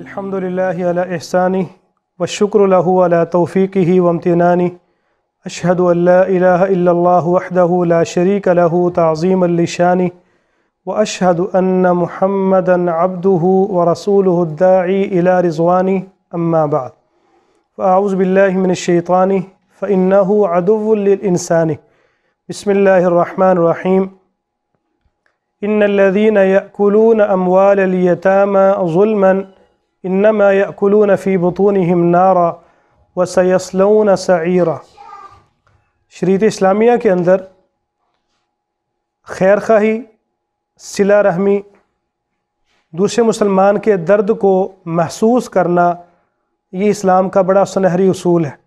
الحمد لله على إحسانه والشكر له على توفيقه وامتنانه أشهد أن لا إله إلا الله وحده لا شريك له تعظيما لشانه وأشهد أن محمدا عبده ورسوله الداعي إلى رضواني أما بعد فأعوذ بالله من الشيطان فإنه عدو للإنسان بسم الله الرحمن الرحيم إن الذين يأكلون أموال اليتامى ظلما इन्नमा फ़ी बतूनहम नारा व सयसलून सईरा शरीत इस्लामिया के अंदर खैर खाही सिला रहमी दूसरे मुसलमान के दर्द को महसूस करना ये इस्लाम का बड़ा सुनहरी असूल है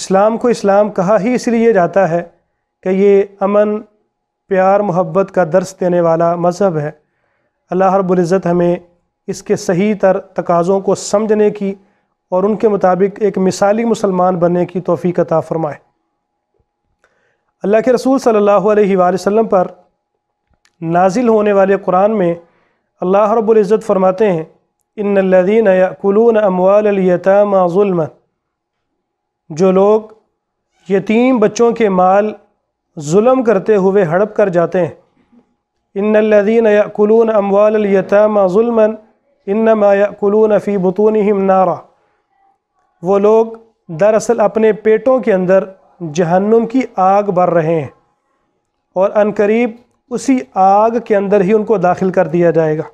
इस्लाम को इस्लाम कहा ही इसलिए जाता है कि ये अमन प्यार मोहब्बत का दर्स देने वाला मज़हब है अल्लाह रब्ज़त हमें इसके सही तर तकाज़ों को समझने की और उनके मुताबिक एक मिसाली मुसलमान बनने की तोफ़ी अता फ़रमाए अल्लाह के रसूल सल्लल्लाहु अलैहि वसल्लम पर नाजिल होने वाले कुरान में अल्लाह रब्ज़त फ़रमाते हैं इन लदीन यकुलून अमवालतमाजुल्म जो लोग यतीम बच्चों के माल जुल्म करते हुए हड़प कर जाते हैं इन लदीन यकुलून इन मायाकुलून फ़ी बतून हम नारा वो लोग दरअसल अपने पेटों के अंदर जहन्नुम की आग भर रहे हैं और अनकरीब उसी आग के अंदर ही उनको दाखिल कर दिया जाएगा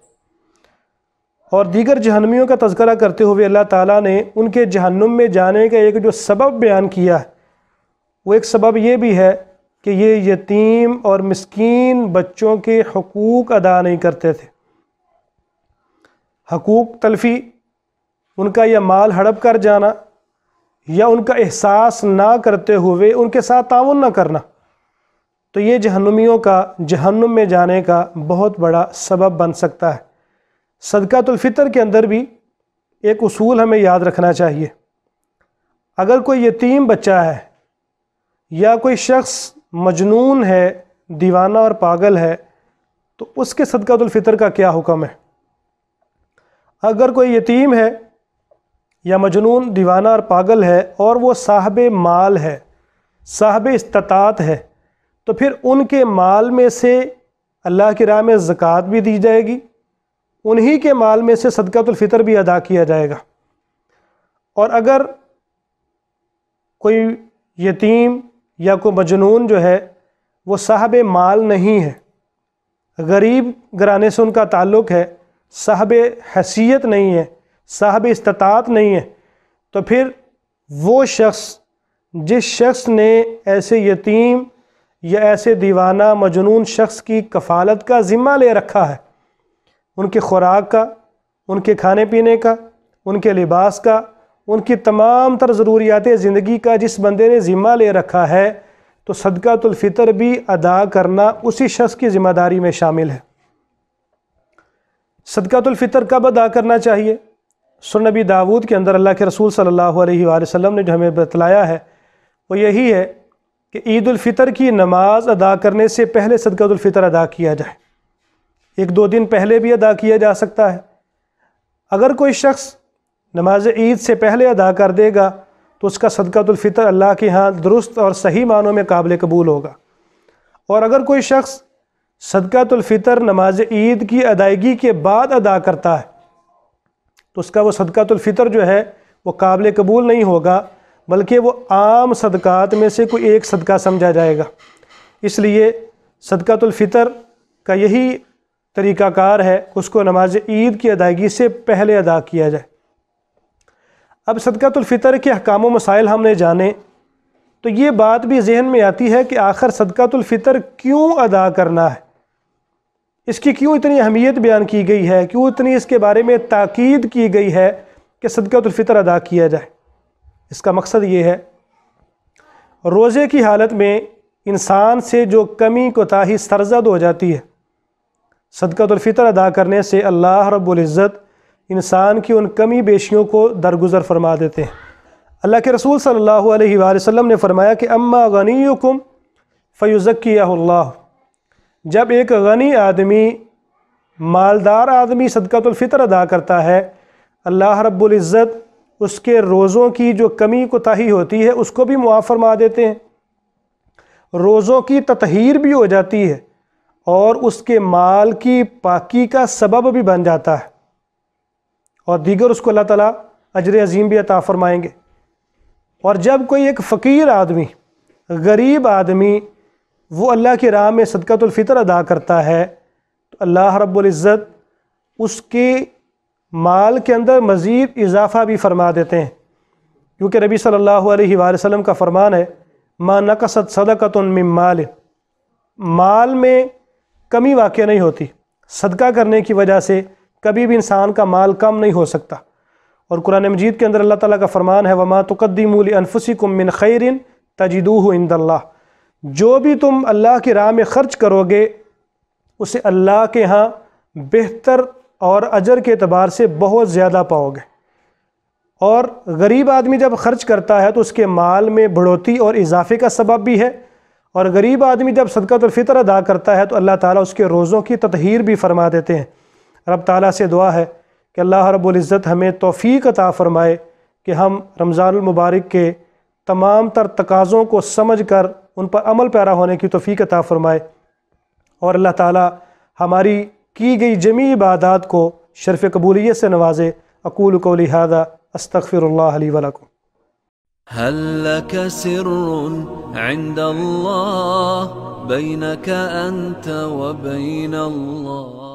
और दीगर जहनमियों का तस्करा करते हुए अल्लाह ताला ने उनके जहन्नुम में जाने का एक जो सबब बयान किया है वो एक सबब ये भी है कि ये यतीम और मस्किन बच्चों के हकूक़ अदा नहीं करते थे हकूक़ तलफी उनका यह माल हड़प कर जाना या उनका एहसास ना करते हुए उनके साथ ताउन ना करना तो ये जहनुमियों का जहन्नुम में जाने का बहुत बड़ा सबब बन सकता है सदक़ातुल्फ़ितर के अंदर भी एक उसूल हमें याद रखना चाहिए अगर कोई यतीम बच्चा है या कोई शख्स मजनून है दीवाना और पागल है तो उसके सदक़ातुल्फ़ितर का क्या हुक्म है अगर कोई यतीम है या मजनून दीवाना और पागल है और वो साहब माल है साहब इस्तात है तो फिर उनके माल में से अल्लाह की राह में ज़क़़त भी दी जाएगी उन्हीं के माल में से सदक़तुल्फ़ितर भी अदा किया जाएगा और अगर कोई यतीम या कोई मजनून जो है वो साहब माल नहीं है गरीब घराने से उनका ताल्लुक़ है साहब हैसियत नहीं है साहब इस्तात नहीं है तो फिर वो शख्स जिस शख्स ने ऐसे यतीम या ऐसे दीवाना मजनून शख्स की कफ़ालत का ज़िम्मा ले रखा है उनकी खुराक का उनके खाने पीने का उनके लिबास का उनकी तमाम तर ज़रूरियात ज़िंदगी का जिस बंदे ने ज़िम्मा ले रखा है तो सदकातुल्फ़ितर भी अदा करना उसी शख्स की ज़िम्मेदारी में शामिल है सदकातुल्फ़ितर कब अदा करना चाहिए सुनबी दाऊद के अंदर अल्लाह के रसूल सल्लल्लाहु अलैहि वसल्लम ने जो हमें बतलाया है वो यही है कि ईदालफ़ितर की नमाज़ अदा करने से पहले सदकातुल्फ़ितर अदा किया जाए एक दो दिन पहले भी अदा किया जा सकता है अगर कोई शख्स नमाज ईद से पहले अदा कर देगा तो उसका सदकातुल्फ़ितर अल्लाह के यहाँ दुरुस्त और सही मानों में काबिल कबूल होगा और अगर कोई शख्स सदकातुल्फ़ितर नमाज ईद की अदायगी के बाद अदा करता है तो उसका वो सदकातुल्फ़ितर जो है वो काबिल कबूल नहीं होगा बल्कि वो आम सदक़ात में से कोई एक सदका समझा जाएगा इसलिए सदकातुल्फ़ितर का यही तरीक़ाकार है उसको नमाज ईद की अदायगी से पहले अदा किया जाए अब सदकातुल्फ़ितर के हकाम मसाइल हमने जाने तो ये बात भी जहन में आती है कि आखिर सदकातुल्फ़ितर क्यों अदा करना है इसकी क्यों इतनी अहमियत बयान की गई है क्यों इतनी इसके बारे में ताक़द की गई है कि सदक़तफ़ितर अदा किया जाए इसका मकसद ये है रोज़े की हालत में इंसान से जो कमी कोताही सरजद हो जाती है सदक़तफ़ितर अदा करने से अल्लाह रबुल्ज़त इंसान की उन कमी बेशियों को दरगुजर फरमा देते हैं अल्लाह के रसूल सल्ला वसम ने फरमाया कि अम्मा गनीकुम फ़युज़क्की जब एक गनी आदमी मालदार आदमी सदकतुलफ़ितर अदा करता है अल्लाह रब्ज़त उसके रोज़ों की जो कमी कोताही होती है उसको भी मुआफ़ फरमा देते हैं रोज़ों की ततहीर भी हो जाती है और उसके माल की पाकी का सबब भी बन जाता है और दीगर उसको अल्लाह ताला अजर अजीम भी अता फ़रमाएँगे और जब कोई एक फ़कीर आदमी गरीब आदमी वो अल्लाह की राह में सदकतुलफ़ितर अदा करता है तो अल्लाह रब्ज़त उसके माल के अंदर मज़ीद इजाफ़ा भी फरमा देते हैं क्योंकि नबी सल्लल्लाहु अलैहि वसल्लम का फ़रमान है माँ नकसत सदकत माल माल में कमी वाक़ नहीं होती सदका करने की वजह से कभी भी इंसान का माल कम नहीं हो सकता और कुरान मजीद के अंदर अल्लाह ताला का फ़रमान है वमा तकदीमूल अनफुसिकुम मिन खैरिन तजिदूह इंदल्ला जो भी तुम अल्लाह की राह में ख़र्च करोगे उसे अल्लाह के यहाँ बेहतर और अजर के अतबार से बहुत ज़्यादा पाओगे और गरीब आदमी जब ख़र्च करता है तो उसके माल में बढ़ोतरी और इजाफे का सबब भी है और गरीब आदमी जब सदक़तफ़ितर अदा करता है तो अल्लाह ताला उसके रोज़ों की तहहीर भी फरमा देते हैं रब ताला से दुआ है कि अल्लाह रब्ज़त हमें तोफ़ी अता फ़रमाए कि हम रमज़ानमबारक के तमाम तर तकाज़ों को समझ कर उन पर अमल पैरा होने की तोफ़ी अता फ़रमाए और अल्लाह ताली हमारी की गई जमी इबादत को शरफ़ कबूलियत से नवाजे अकूल को लिहाजा अस्तफ़िर को هل لك سر عند الله بينك انت وبين الله